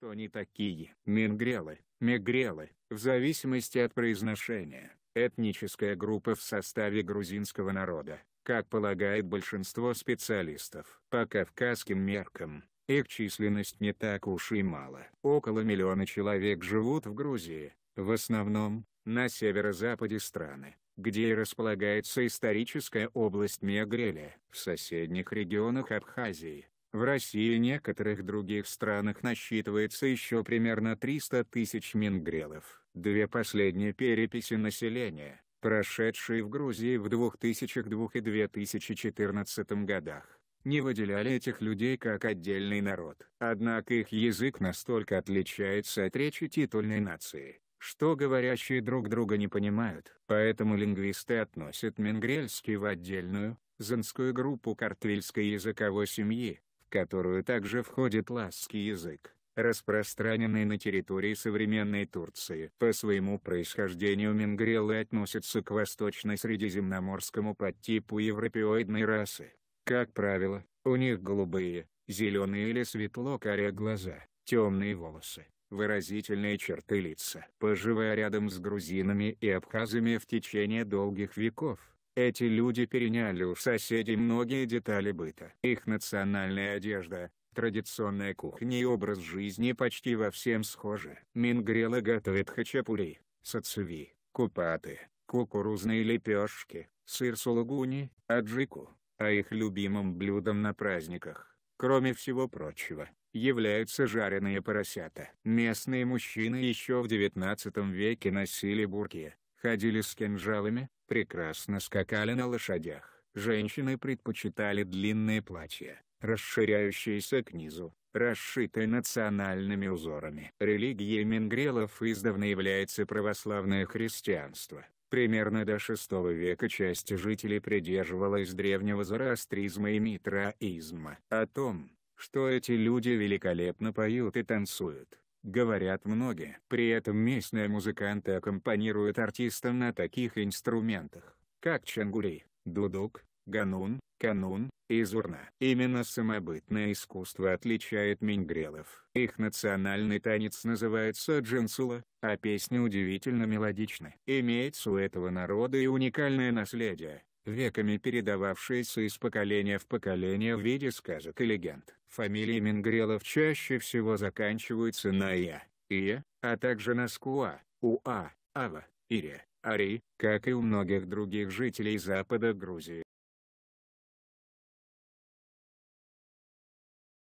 кто они такие. Мингрелы, мегрелы, в зависимости от произношения, этническая группа в составе грузинского народа, как полагает большинство специалистов. По кавказским меркам, их численность не так уж и мало. Около миллиона человек живут в Грузии, в основном, на северо-западе страны, где и располагается историческая область Мегрели. В соседних регионах Абхазии, в России и некоторых других странах насчитывается еще примерно 300 тысяч мингрелов. Две последние переписи населения, прошедшие в Грузии в 2002 и 2014 годах, не выделяли этих людей как отдельный народ. Однако их язык настолько отличается от речи титульной нации, что говорящие друг друга не понимают. Поэтому лингвисты относят мингрельский в отдельную, занскую группу картвильской языковой семьи, которую также входит ласский язык, распространенный на территории современной Турции. По своему происхождению мингрелы относятся к восточно-средиземноморскому подтипу европеоидной расы. Как правило, у них голубые, зеленые или светло-каря глаза, темные волосы, выразительные черты лица. Поживая рядом с грузинами и абхазами в течение долгих веков, эти люди переняли у соседей многие детали быта. Их национальная одежда, традиционная кухня и образ жизни почти во всем схожи. Мингрелы готовят хачапури, сацеви, купаты, кукурузные лепешки, сыр сулугуни, аджику, а их любимым блюдом на праздниках, кроме всего прочего, являются жареные поросята. Местные мужчины еще в 19 веке носили бурки, ходили с кинжалами, прекрасно скакали на лошадях. Женщины предпочитали длинные платья, расширяющиеся к низу, расшитые национальными узорами. Религией менгрелов издавна является православное христианство. Примерно до VI века часть жителей придерживалась древнего зороастризма и митраизма. О том, что эти люди великолепно поют и танцуют, Говорят многие. При этом местные музыканты аккомпанируют артистам на таких инструментах, как чангури, дудук, ганун, канун, и зурна. Именно самобытное искусство отличает мингрелов. Их национальный танец называется джинсула, а песни удивительно мелодичны. Имеется у этого народа и уникальное наследие, веками передававшееся из поколения в поколение в виде сказок и легенд. Фамилии мингрелов чаще всего заканчиваются на «я», «ия», а также на «скуа», «уа», «ава», «ире», «ари», как и у многих других жителей запада Грузии.